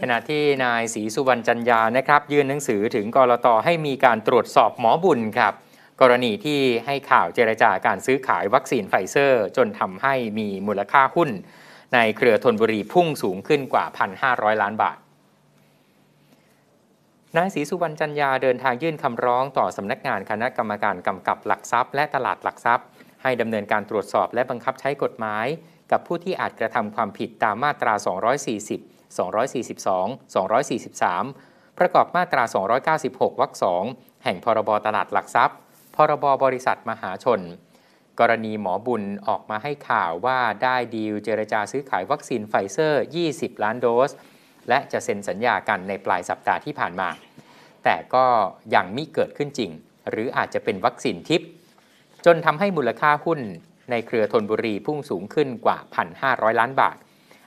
ขณะที่นายศรีสุวรรณจันยานะครับ ยื่นหนังสือถึงกรตให้มีการตรวจสอบหมอบุญครับกรณีที่ให้ข่าวเจรจาการซื้อขายวัคซีนไฟเซอร์จนทำให้มีมูลค่าหุ้น ในเครือธนบุรีพุ่งสูงขึ้นกว่า 1,500 ล้านบาท นายศรีสุวรรณจันยาเดินทางยื่นคำร้องต่อสำนักงานคณะกรรมการกำกับหลักทรัพย์ และตลาดหลักทรัพย์ ให้ดำเนินการตรวจสอบและบังคับใช้กฎหมายกับผู้ที่อาจกระทำความผิดตามมาตรา 240 242 243 ประกอบมาตรา 296วรรค2แห่งพรบตลาดหลักทรัพย์ พรบบริษัทมหาชน กรณีหมอบุญออกมาให้ข่าวว่าได้ดีลเจรจาซื้อขายวัคซีนไฟเซอร์ 20 ล้านโดส และจะเซ็นสัญญากันในปลายสัปดาห์ที่ผ่านมา แต่ก็ยังไม่เกิดขึ้นจริงหรืออาจจะเป็นวัคซีนทิพย์จนทำให้มูลค่าหุ้นในเครือธนบุรีพุ่งสูงขึ้นกว่า 1,500 ล้านบาท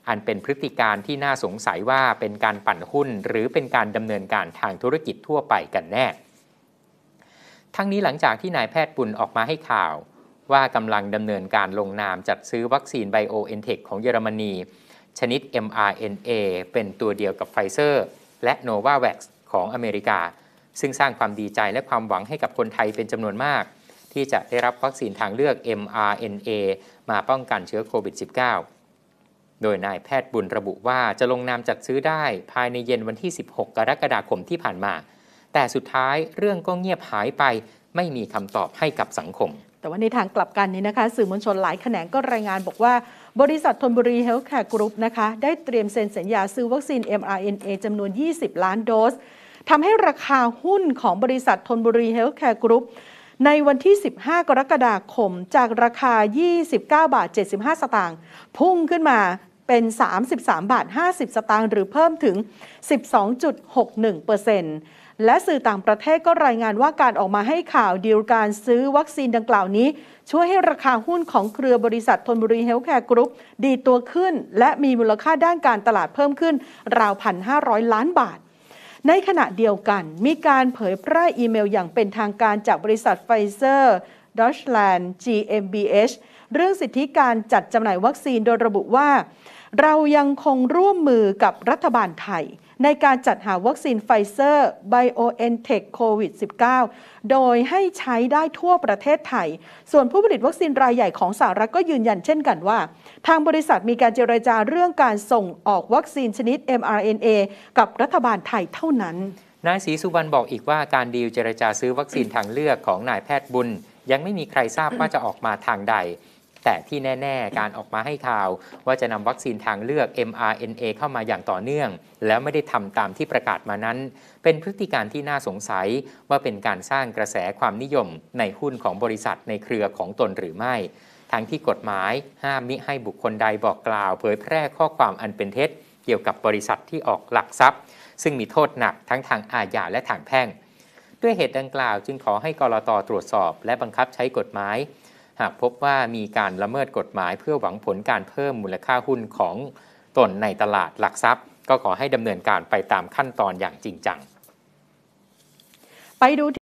อันเป็นพฤติการที่น่าสงสัยว่าเป็นการปั่นหุ้นหรือเป็นการดำเนินการทางธุรกิจทั่วไปกันแน่ ทั้งนี้หลังจากที่นายแพทย์ปุนออกมาให้ข่าว ว่ากำลังดำเนินการลงนามจัดซื้อวัคซีนไบโอเอนเทคของเยอรมนี ชนิด mRNA เป็นตัวเดียวกับไฟเซอร์ และโนวาแว็กซ์ของอเมริกา ซึ่งสร้างความดีใจและความหวังให้กับคนไทยเป็นจำนวนมาก ที่จะได้รับวัคซีนทางเลือก mRNA มาป้องกันเชื้อโควิด -19 โดยนายแพทย์บุญระบุว่าจะลงนามจัดซื้อได้ ภายในเย็นวันที่ 16 กรกฎาคมที่ผ่านมา แต่สุดท้ายเรื่องก็เงียบหายไป ไม่มีคำตอบให้กับสังคม แต่ว่าในทางกลับกันนี้นะคะ สื่อมวลชนหลายแขนงก็รายงานบอกว่า บริษัททนบุรีเฮลท์แคร์กรุ๊ปนะคะได้เตรียมเซ็นสัญญาซื้อวัคซีน mRNA จำนวน 20 ล้านโดสทำให้ราคาหุ้นของบริษัททนบุรีเฮลท์แคร์กรุ๊ปในวันที่ 15 กรกฎาคมจากราคา 29 บาท 75 สตางค์พุ่งขึ้นมาเป็น 33 บาท 50 สตางค์หรือเพิ่มถึง 12.61%และสื่อต่างประเทศก็รายงานว่าการออกมาให้ข่าวดีลการซื้อวัคซีนดังกล่าวนี้ ช่วยให้ราคาหุ้นของเครือบริษัททนบุรีเฮลท์แคร์กรุ๊ปดีตัวขึ้นและมีมูลค่าด้านการตลาดเพิ่มขึ้นราว 1,500 ล้านบาท ในขณะเดียวกัน มีการเผยแพร่อีเมลอย่างเป็นทางการจากบริษัทไฟเซอร์ดอชแลนด์ GmbH เรื่องสิทธิการจัดจำหน่ายวัคซีนโดยระบุว่าเรายังคงร่วมมือกับรัฐบาลไทย ในการจัดหาวัคซีนไฟเซอร์ BioNTech โควิด -19 โดยให้ใช้ได้ทั่วประเทศไทย ส่วนผู้ผลิตวัคซีนรายใหญ่ของสหรัฐก็ยืนยันเช่นกันว่า ทางบริษัทมีการเจรจาเรื่องการส่งออกวัคซีนชนิด mRNA กับรัฐบาลไทยเท่านั้น นายศรีสุวรรณบอกอีกว่าการดีลเจรจาซื้อวัคซีนทางเลือกของนายแพทย์บุญ ยังไม่มีใครทราบว่าจะออกมาทางใดแต่ที่แน่ ๆ การออกมาให้ข่าวว่าจะนำวัคซีนทางเลือก mRNA เข้ามาอย่างต่อเนื่อง แล้วไม่ได้ทำตามที่ประกาศมานั้น เป็นพฤติการที่น่าสงสัยว่าเป็นการสร้างกระแสความนิยมในหุ้นของบริษัทในเครือของตนหรือไม่ ทั้งที่กฎหมายห้ามมิให้บุคคลใดบอกกล่าวเผยแพร่ข้อความอันเป็นเท็จเกี่ยวกับบริษัทที่ออกหลักทรัพย์ ซึ่งมีโทษหนัก ทั้งทางอาญาและทางแพ่ง ด้วยเหตุดังกล่าวจึงขอให้กรตตรวจสอบและบังคับใช้กฎหมายหากพบว่ามีการละเมิดกฎหมายเพื่อหวังผลการเพิ่มมูลค่าหุ้นของตนในตลาดหลักทรัพย์ ก็ขอให้ดำเนินการไปตามขั้นตอนอย่างจริงจังไปดู